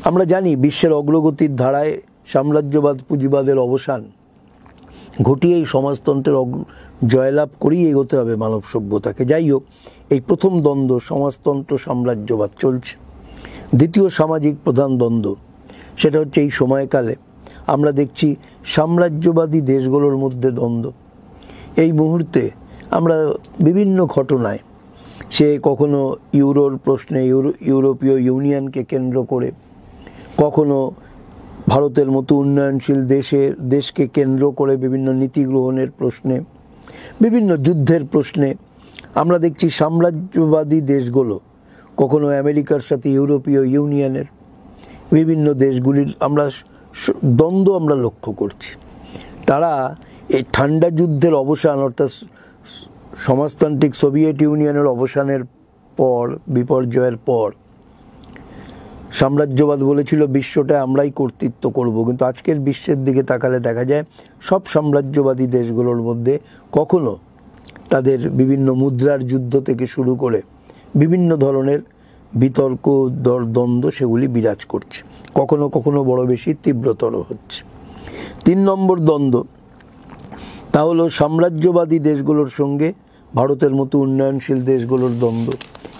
আমরা জানি বিশ্বের অগ্রগতির ধারায় সাম্রাজ্যবাদ পুঁজিবাদের অবসান ঘটিয়েই সমাজতন্ত্রের জয়লাভ করেই এগোতে হবে মানব সভ্যতাকে যাই হোক এই প্রথম দ্বন্দ্ব সমাজতন্ত্র সাম্রাজ্যবাদ চলছে দ্বিতীয় সামাজিক প্রধান দ্বন্দ্ব সেটা হচ্ছে এই সময়কালে আমরা দেখছি সাম্রাজ্যবাদী দেশগুলোর মধ্যে দ্বন্দ্ব এই মুহূর্তে আমরা বিভিন্ন ঘটনায় সে কখনো ইউরোর প্রশ্নে ইউরোপীয় ইউনিয়নকে কেন্দ্র করে কখনো ভারতের মতো উন্নয়নশীল দেশের দেশকে কেন্দ্র করে বিভিন্ন নীতি গ্রহণের প্রশ্নে বিভিন্ন যুদ্ধের প্রশ্নে আমরা দেখছি সাম্রাজ্যবাদী দেশগুলো কখনো আমেরিকার সাথে ইউরোপীয় ইউনিয়নের বিভিন্ন দেশগুলির আমরা দ্বন্দ্ব আমরা লক্ষ্য করছি তারা এই ঠান্ডা যুদ্ধের অবসান অর্থাৎ সমাজতান্ত্রিক সোভিয়েত ইউনিয়নের অবসানের পর বিপর্যয়ের পর সাম্রাজ্যবাদ বলেছিল বিশ্বটা আমরাই কর্তৃত্ব করব কিন্তু আজকের বিশ্বের দিকে তাকালে দেখা যায় সব সাম্রাজ্যবাদী দেশগুলোর মধ্যে কখনো তাদের বিভিন্ন মুদ্রার যুদ্ধ থেকে শুরু করে বিভিন্ন ধরনের বিতর্ক দর দ্বন্দ্ব সেগুলি বিরাজ করছে কখনো কখনো বড় বেশি তীব্রতর হচ্ছে তিন নম্বর দ্বন্দ্ব তা হলো সাম্রাজ্যবাদী দেশগুলোর সঙ্গে ভারতের মতো উন্নয়নশীল দেশগুলোর দ্বন্দ্ব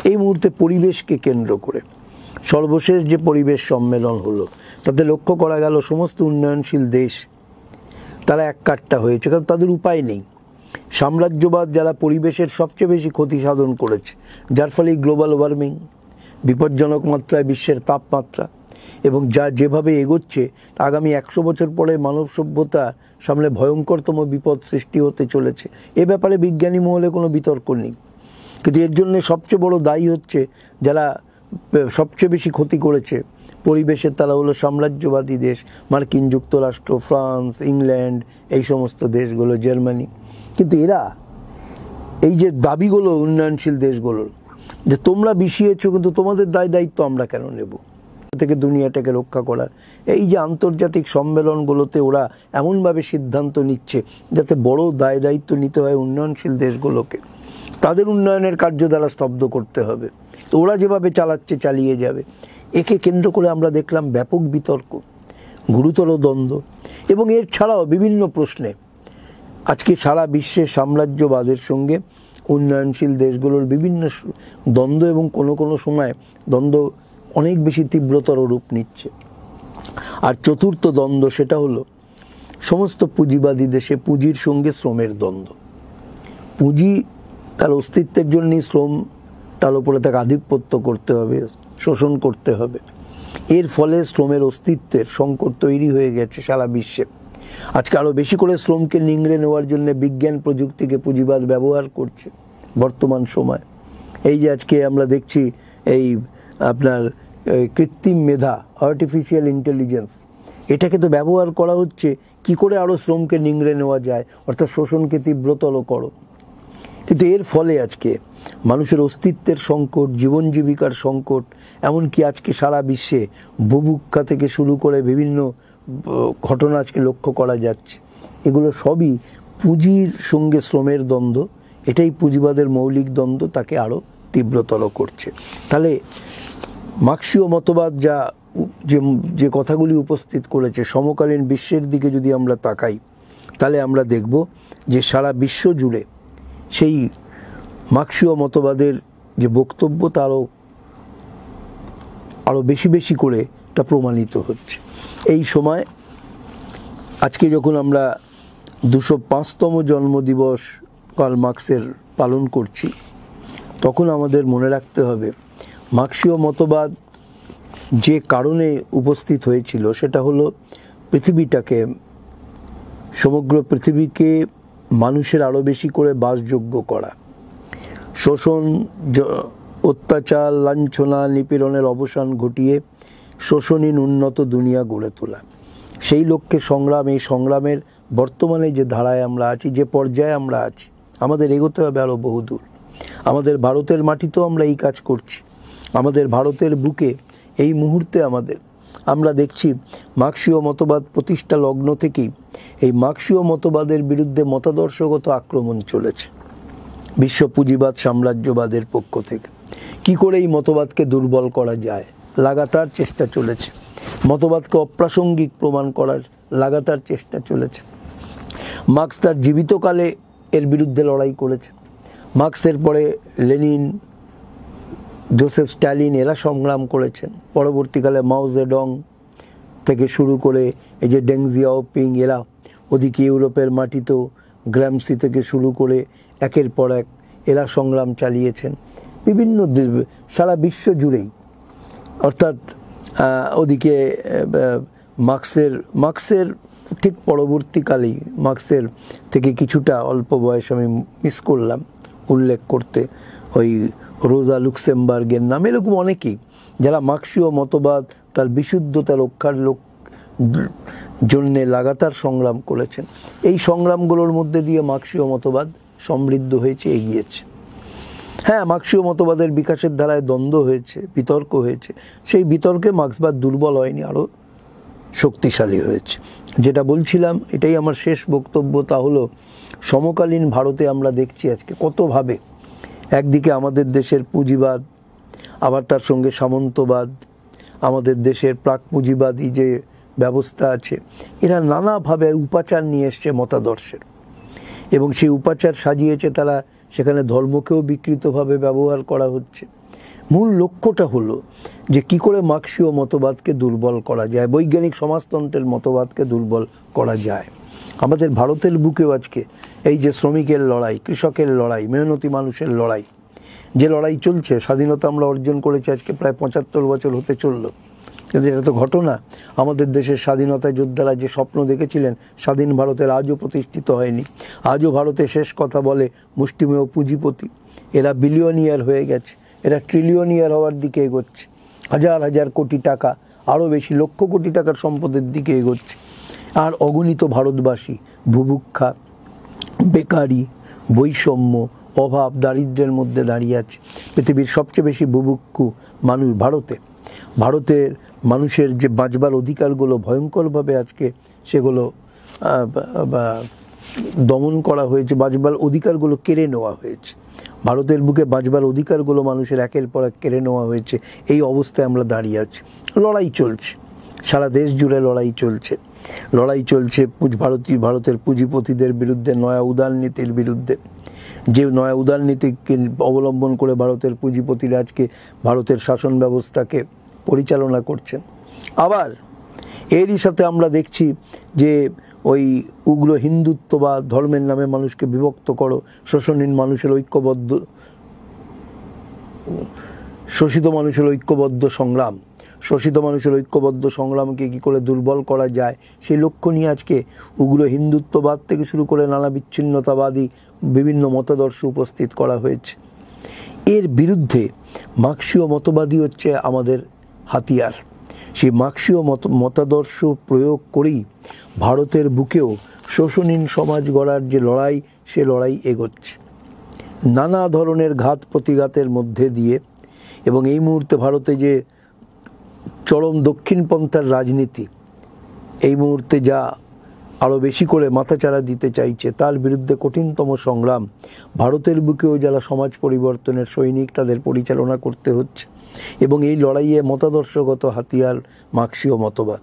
এই মুহূর্তে পরিবেশকে কেন্দ্র করে সর্বশেষ যে পরিবেশ সম্মেলন হলো তাতে লক্ষ্য করা গেল সমস্ত উন্নয়নশীল দেশ তারা এক কাট্টা হয়েছে কারণ তাদের উপায় নেই সাম্রাজ্যবাদ যারা পরিবেশের সবচেয়ে বেশি ক্ষতি সাধন করেছে যার ফলে গ্লোবাল ওয়ার্মিং বিপজ্জনক মাত্রায় বিশ্বের তাপমাত্রা এবং যা যেভাবে এগোচ্ছে আগামী একশো বছর পরে মানব সভ্যতা সামনে ভয়ঙ্করতম বিপদ সৃষ্টি হতে চলেছে এ ব্যাপারে বিজ্ঞানী মহলে কোনো বিতর্ক নেই কিন্তু এর জন্য সবচেয়ে বড় দায়ী হচ্ছে যারা সবচেয়ে বেশি ক্ষতি করেছে পরিবেশের তারা হলো সাম্রাজ্যবাদী দেশ মার্কিন যুক্তরাষ্ট্র ফ্রান্স ইংল্যান্ড এই সমস্ত দেশগুলো জার্মানি কিন্তু এরা এই যে দাবিগুলো উন্নয়নশীল দেশগুলোর যে তোমরা বিষিয়েছ কিন্তু তোমাদের দায় দায়িত্ব আমরা কেন নেব থেকে দুনিয়াটাকে রক্ষা করার এই যে আন্তর্জাতিক সম্মেলনগুলোতে ওরা এমনভাবে সিদ্ধান্ত নিচ্ছে যাতে বড় দায় দায়িত্ব নিতে হয় উন্নয়নশীল দেশগুলোকে তাদের উন্নয়নের কার্য দ্বারা স্তব্ধ করতে হবে তো ওরা যেভাবে চালাচ্ছে চালিয়ে যাবে একে কেন্দ্র করে আমরা দেখলাম ব্যাপক বিতর্ক গুরুতর দ্বন্দ্ব এবং এর ছাড়াও বিভিন্ন প্রশ্নে আজকে সারা বিশ্বে সাম্রাজ্যবাদের সঙ্গে উন্নয়নশীল দেশগুলোর বিভিন্ন দ্বন্দ্ব এবং কোনো কোনো সময় দ্বন্দ্ব অনেক বেশি তীব্রতর রূপ নিচ্ছে আর চতুর্থ দ্বন্দ্ব সেটা হলো সমস্ত পুঁজিবাদী দেশে পুঁজির সঙ্গে শ্রমের দ্বন্দ্ব পুঁজি তার অস্তিত্বের জন্যই শ্রম তার উপরে তাকে আধিপত্য করতে হবে শোষণ করতে হবে এর ফলে শ্রমের অস্তিত্বের সংকট তৈরি হয়ে গেছে সারা বিশ্বে আজকে আরও বেশি করে শ্রমকে নিংড়ে নেওয়ার জন্য বিজ্ঞান প্রযুক্তিকে পুঁজিবাদ ব্যবহার করছে বর্তমান সময় এই যে আজকে আমরা দেখছি এই আপনার কৃত্রিম মেধা আর্টিফিশিয়াল ইন্টেলিজেন্স এটাকে তো ব্যবহার করা হচ্ছে কি করে আরও শ্রমকে নিংড়ে নেওয়া যায় অর্থাৎ শোষণকে তীব্রতর করো কিন্তু এর ফলে আজকে মানুষের অস্তিত্বের সংকট জীবন জীবিকার সংকট এমনকি আজকে সারা বিশ্বে বুবুক্ষা থেকে শুরু করে বিভিন্ন ঘটনা আজকে লক্ষ্য করা যাচ্ছে এগুলো সবই পুঁজির সঙ্গে শ্রমের দ্বন্দ্ব এটাই পুঁজিবাদের মৌলিক দ্বন্দ্ব তাকে আরও তীব্রতর করছে তাহলে মার্ক্সীয় মতবাদ যা যে যে কথাগুলি উপস্থিত করেছে সমকালীন বিশ্বের দিকে যদি আমরা তাকাই তাহলে আমরা দেখব যে সারা বিশ্ব জুড়ে সেই মার্ক্সীয় মতবাদের যে বক্তব্য তারও আরও বেশি বেশি করে তা প্রমাণিত হচ্ছে এই সময় আজকে যখন আমরা দুশো পাঁচতম জন্মদিবস কাল মার্ক্সের পালন করছি তখন আমাদের মনে রাখতে হবে মার্ক্সীয় মতবাদ যে কারণে উপস্থিত হয়েছিল সেটা হলো পৃথিবীটাকে সমগ্র পৃথিবীকে মানুষের আরও বেশি করে বাসযোগ্য করা শোষণ অত্যাচার লাঞ্ছনা নিপীড়নের অবসান ঘটিয়ে শোষণহীন উন্নত দুনিয়া গড়ে তোলা সেই লক্ষ্যে সংগ্রাম এই সংগ্রামের বর্তমানে যে ধারায় আমরা আছি যে পর্যায়ে আমরা আছি আমাদের এগোতে হবে আরও বহুদূর আমাদের ভারতের মাটিতেও আমরা এই কাজ করছি আমাদের ভারতের বুকে এই মুহূর্তে আমাদের আমরা দেখছি মার্ক্সীয় মতবাদ প্রতিষ্ঠা লগ্ন থেকেই এই মার্ক্সীয় মতবাদের বিরুদ্ধে মতাদর্শগত আক্রমণ চলেছে বিশ্ব পুঁজিবাদ সাম্রাজ্যবাদের পক্ষ থেকে কি করে এই মতবাদকে দুর্বল করা যায় লাগাতার চেষ্টা চলেছে মতবাদকে অপ্রাসঙ্গিক প্রমাণ করার লাগাতার চেষ্টা চলেছে মার্ক্স তার জীবিতকালে এর বিরুদ্ধে লড়াই করেছে মার্ক্সের পরে লেনিন জোসেফ স্ট্যালিন এরা সংগ্রাম করেছেন পরবর্তীকালে মাউজেডং থেকে শুরু করে এই যে ডেংজিয়াওপিং এরা ওদিকে ইউরোপের মাটিতেও গ্রামসি থেকে শুরু করে একের পর এক এরা সংগ্রাম চালিয়েছেন বিভিন্ন সারা বিশ্ব জুড়েই অর্থাৎ ওদিকে মার্ক্সের মার্ক্সের ঠিক পরবর্তীকালেই মার্ক্সের থেকে কিছুটা অল্প বয়স আমি মিস করলাম উল্লেখ করতে ওই রোজা লুক্সেমবার্গের নাম এরকম অনেকেই যারা মার্কসীয় মতবাদ তার বিশুদ্ধতা রক্ষার লোক জন্যে লাগাতার সংগ্রাম করেছেন এই সংগ্রামগুলোর মধ্যে দিয়ে মার্কসীয় মতবাদ সমৃদ্ধ হয়েছে এগিয়েছে হ্যাঁ মার্কসীয় মতবাদের বিকাশের ধারায় দ্বন্দ্ব হয়েছে বিতর্ক হয়েছে সেই বিতর্কে মার্ক্সবাদ দুর্বল হয়নি আরও শক্তিশালী হয়েছে যেটা বলছিলাম এটাই আমার শেষ বক্তব্য তা হলো সমকালীন ভারতে আমরা দেখছি আজকে কতভাবে একদিকে আমাদের দেশের পুঁজিবাদ আবার তার সঙ্গে সামন্তবাদ আমাদের দেশের প্রাক পুঁজিবাদী যে ব্যবস্থা আছে এরা নানাভাবে উপাচার নিয়ে এসছে মতাদর্শের এবং সেই উপাচার সাজিয়েছে তারা সেখানে ধর্মকেও বিকৃতভাবে ব্যবহার করা হচ্ছে মূল লক্ষ্যটা হলো যে কি করে মার্ক্সীয় মতবাদকে দুর্বল করা যায় বৈজ্ঞানিক সমাজতন্ত্রের মতবাদকে দুর্বল করা যায় আমাদের ভারতের বুকেও আজকে এই যে শ্রমিকের লড়াই কৃষকের লড়াই মেহনতি মানুষের লড়াই যে লড়াই চলছে স্বাধীনতা আমরা অর্জন করেছি আজকে প্রায় পঁচাত্তর বছর হতে চলল কিন্তু এটা তো ঘটনা আমাদের দেশের স্বাধীনতা যোদ্ধারা যে স্বপ্ন দেখেছিলেন স্বাধীন ভারতের আজও প্রতিষ্ঠিত হয়নি আজও ভারতে শেষ কথা বলে মুষ্টিমেয় পুঁজিপতি এরা বিলিয়নিয়ার হয়ে গেছে এরা ট্রিলিয়নিয়ার হওয়ার দিকে এগোচ্ছে হাজার হাজার কোটি টাকা আরও বেশি লক্ষ কোটি টাকার সম্পদের দিকে এগোচ্ছে আর অগণিত ভারতবাসী ভুভুক্ষা বেকারি বৈষম্য অভাব দারিদ্রের মধ্যে দাঁড়িয়ে আছে পৃথিবীর সবচেয়ে বেশি বুভুক্ষু মানুষ ভারতে ভারতের মানুষের যে বাঁচবার অধিকারগুলো ভয়ঙ্করভাবে আজকে সেগুলো দমন করা হয়েছে বাঁচবার অধিকারগুলো কেড়ে নেওয়া হয়েছে ভারতের বুকে বাঁচবার অধিকারগুলো মানুষের একের পর এক কেড়ে নেওয়া হয়েছে এই অবস্থায় আমরা দাঁড়িয়ে আছি লড়াই চলছে সারা দেশ জুড়ে লড়াই চলছে লড়াই চলছে পুজ ভারতীয় ভারতের পুঁজিপতিদের বিরুদ্ধে নয়া উদার নীতির বিরুদ্ধে যে নয়া উদার নীতিকে অবলম্বন করে ভারতের পুঁজিপতিরা আজকে ভারতের শাসন ব্যবস্থাকে পরিচালনা করছেন আবার এরই সাথে আমরা দেখছি যে ওই উগ্র হিন্দুত্ব বা ধর্মের নামে মানুষকে বিভক্ত করো শোষণহীন মানুষের ঐক্যবদ্ধ শোষিত মানুষের ঐক্যবদ্ধ সংগ্রাম শোষিত মানুষের ঐক্যবদ্ধ সংগ্রামকে কী করে দুর্বল করা যায় সেই লক্ষ্য নিয়ে আজকে উগ্র হিন্দুত্ববাদ থেকে শুরু করে নানা বিচ্ছিন্নতাবাদী বিভিন্ন মতাদর্শ উপস্থিত করা হয়েছে এর বিরুদ্ধে মার্ক্সীয় মতবাদী হচ্ছে আমাদের হাতিয়ার সেই মার্ক্সীয় মত মতাদর্শ প্রয়োগ করেই ভারতের বুকেও শোষণীন সমাজ গড়ার যে লড়াই সে লড়াই এগোচ্ছে নানা ধরনের ঘাত প্রতিঘাতের মধ্যে দিয়ে এবং এই মুহূর্তে ভারতে যে চরম দক্ষিণপন্থার রাজনীতি এই মুহূর্তে যা আরও বেশি করে মাথাচাড়া দিতে চাইছে তার বিরুদ্ধে কঠিনতম সংগ্রাম ভারতের বুকেও যারা সমাজ পরিবর্তনের সৈনিক তাদের পরিচালনা করতে হচ্ছে এবং এই লড়াইয়ে মতাদর্শগত হাতিয়ার মার্ক্সীয় মতবাদ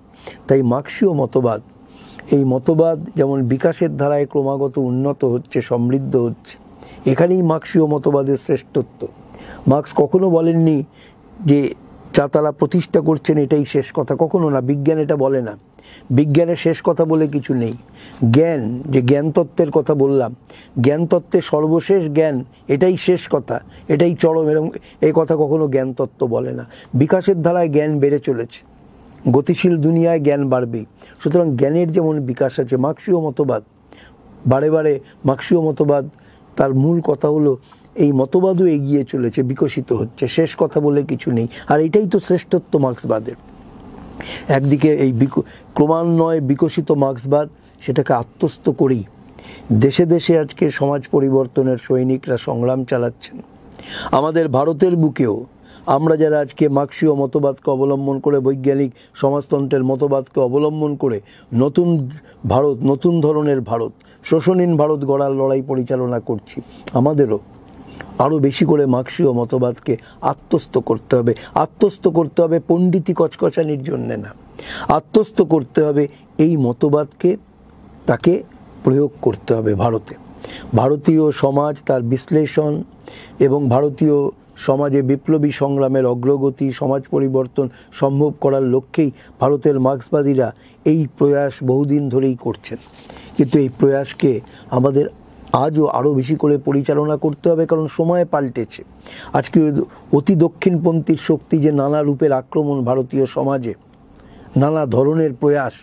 তাই মার্ক্সীয় মতবাদ এই মতবাদ যেমন বিকাশের ধারায় ক্রমাগত উন্নত হচ্ছে সমৃদ্ধ হচ্ছে এখানেই মার্ক্সীয় মতবাদের শ্রেষ্ঠত্ব মার্ক্স কখনো বলেননি যে চাতালা প্রতিষ্ঠা করছেন এটাই শেষ কথা কখনো না বিজ্ঞান এটা বলে না বিজ্ঞানের শেষ কথা বলে কিছু নেই জ্ঞান যে জ্ঞানতত্ত্বের কথা বললাম জ্ঞানতত্ত্বে সর্বশেষ জ্ঞান এটাই শেষ কথা এটাই চরম এরকম এই কথা কখনো জ্ঞানতত্ত্ব বলে না বিকাশের ধারায় জ্ঞান বেড়ে চলেছে গতিশীল দুনিয়ায় জ্ঞান বাড়বে সুতরাং জ্ঞানের যেমন বিকাশ আছে মার্ক্সীয় মতবাদ বারে বারে মার্ক্সীয় মতবাদ তার মূল কথা হলো এই মতবাদও এগিয়ে চলেছে বিকশিত হচ্ছে শেষ কথা বলে কিছু নেই আর এটাই তো শ্রেষ্ঠত্ব মার্ক্সবাদের একদিকে এই ক্রমান্বয়ে বিকশিত মার্ক্সবাদ সেটাকে আত্মস্থ করেই দেশে দেশে আজকে সমাজ পরিবর্তনের সৈনিকরা সংগ্রাম চালাচ্ছেন আমাদের ভারতের বুকেও আমরা যারা আজকে মার্ক্সীয় মতবাদকে অবলম্বন করে বৈজ্ঞানিক সমাজতন্ত্রের মতবাদকে অবলম্বন করে নতুন ভারত নতুন ধরনের ভারত শোষণীন ভারত গড়ার লড়াই পরিচালনা করছি আমাদেরও আরও বেশি করে মার্ক্সীয় মতবাদকে আত্মস্থ করতে হবে আত্মস্থ করতে হবে পণ্ডিতি কচকচানির জন্যে না আত্মস্থ করতে হবে এই মতবাদকে তাকে প্রয়োগ করতে হবে ভারতে ভারতীয় সমাজ তার বিশ্লেষণ এবং ভারতীয় সমাজে বিপ্লবী সংগ্রামের অগ্রগতি সমাজ পরিবর্তন সম্ভব করার লক্ষ্যেই ভারতের মার্ক্সবাদীরা এই প্রয়াস বহুদিন ধরেই করছেন কিন্তু এই প্রয়াসকে আমাদের আজও আরও বেশি করে পরিচালনা করতে হবে কারণ সময় পাল্টেছে আজকে অতি দক্ষিণপন্থীর শক্তি যে নানা রূপের আক্রমণ ভারতীয় সমাজে নানা ধরনের প্রয়াস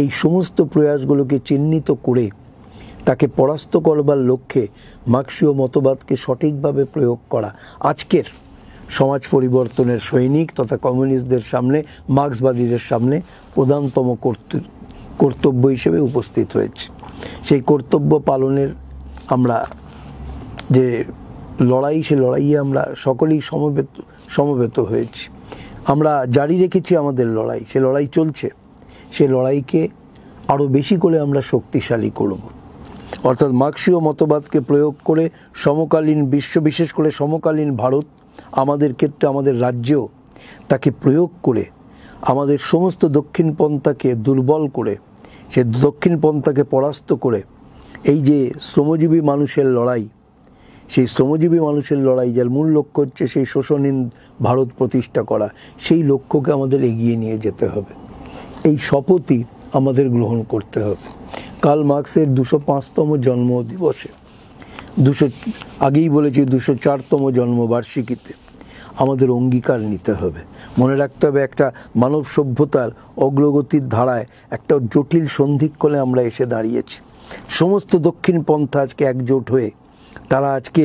এই সমস্ত প্রয়াসগুলোকে চিহ্নিত করে তাকে পরাস্ত করবার লক্ষ্যে মার্ক্সীয় মতবাদকে সঠিকভাবে প্রয়োগ করা আজকের সমাজ পরিবর্তনের সৈনিক তথা কমিউনিস্টদের সামনে মার্ক্সবাদীদের সামনে প্রধানতম কর্তব্য হিসেবে উপস্থিত হয়েছে সেই কর্তব্য পালনের আমরা যে লড়াই সে লড়াইয়ে আমরা সকলেই সমবেত সমবেত হয়েছি আমরা জারি রেখেছি আমাদের লড়াই সে লড়াই চলছে সে লড়াইকে আরও বেশি করে আমরা শক্তিশালী করব অর্থাৎ মার্ক্সীয় মতবাদকে প্রয়োগ করে সমকালীন বিশ্ব বিশেষ করে সমকালীন ভারত আমাদের ক্ষেত্রে আমাদের রাজ্যেও তাকে প্রয়োগ করে আমাদের সমস্ত দক্ষিণপন্থাকে দুর্বল করে সে দক্ষিণ পন্থাকে পরাস্ত করে এই যে শ্রমজীবী মানুষের লড়াই সেই শ্রমজীবী মানুষের লড়াই যার মূল লক্ষ্য হচ্ছে সেই শোষণহীন ভারত প্রতিষ্ঠা করা সেই লক্ষ্যকে আমাদের এগিয়ে নিয়ে যেতে হবে এই শপথই আমাদের গ্রহণ করতে হবে কাল মার্ক্সের দুশো পাঁচতম জন্ম দিবসে দুশো আগেই বলেছি দুশো চারতম জন্মবার্ষিকীতে আমাদের অঙ্গীকার নিতে হবে মনে রাখতে হবে একটা মানব সভ্যতার অগ্রগতির ধারায় একটা জটিল সন্ধিক্ষণে আমরা এসে দাঁড়িয়েছি সমস্ত দক্ষিণ পন্থা আজকে একজোট হয়ে তারা আজকে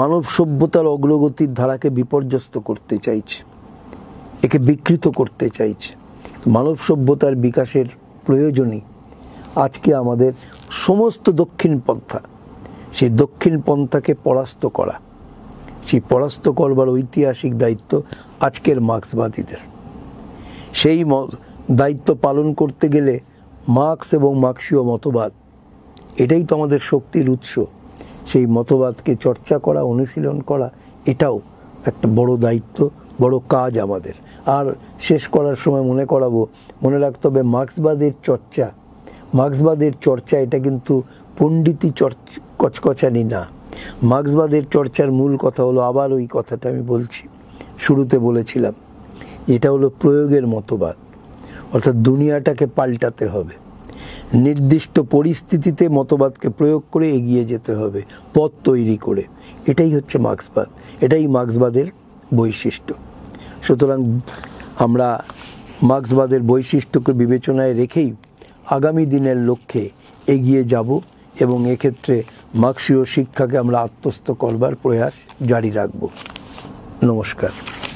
মানব সভ্যতার অগ্রগতির ধারাকে বিপর্যস্ত করতে চাইছে একে বিকৃত করতে চাইছে মানব সভ্যতার বিকাশের প্রয়োজনই আজকে আমাদের সমস্ত দক্ষিণ পন্থা সেই দক্ষিণ পন্থাকে পরাস্ত করা সেই পরাস্ত করবার ঐতিহাসিক দায়িত্ব আজকের মার্ক্সবাদীদের সেই দায়িত্ব পালন করতে গেলে মার্ক্স এবং মার্ক্সীয় মতবাদ এটাই তো আমাদের শক্তির উৎস সেই মতবাদকে চর্চা করা অনুশীলন করা এটাও একটা বড় দায়িত্ব বড় কাজ আমাদের আর শেষ করার সময় মনে করাবো মনে রাখতে হবে মার্ক্সবাদের চর্চা মার্ক্সবাদের চর্চা এটা কিন্তু পণ্ডিতি চর্চ কচকচানি না মার্ক্সবাদের চর্চার মূল কথা হলো আবার ওই কথাটা আমি বলছি শুরুতে বলেছিলাম এটা হলো প্রয়োগের মতবাদ অর্থাৎ দুনিয়াটাকে পাল্টাতে হবে নির্দিষ্ট পরিস্থিতিতে মতবাদকে প্রয়োগ করে এগিয়ে যেতে হবে পথ তৈরি করে এটাই হচ্ছে মার্ক্সবাদ এটাই মার্ক্সবাদের বৈশিষ্ট্য সুতরাং আমরা মার্ক্সবাদের বৈশিষ্ট্যকে বিবেচনায় রেখেই আগামী দিনের লক্ষ্যে এগিয়ে যাব এবং এক্ষেত্রে মার্কসীয় শিক্ষাকে আমরা আত্মস্থ করবার প্রয়াস জারি রাখব নমস্কার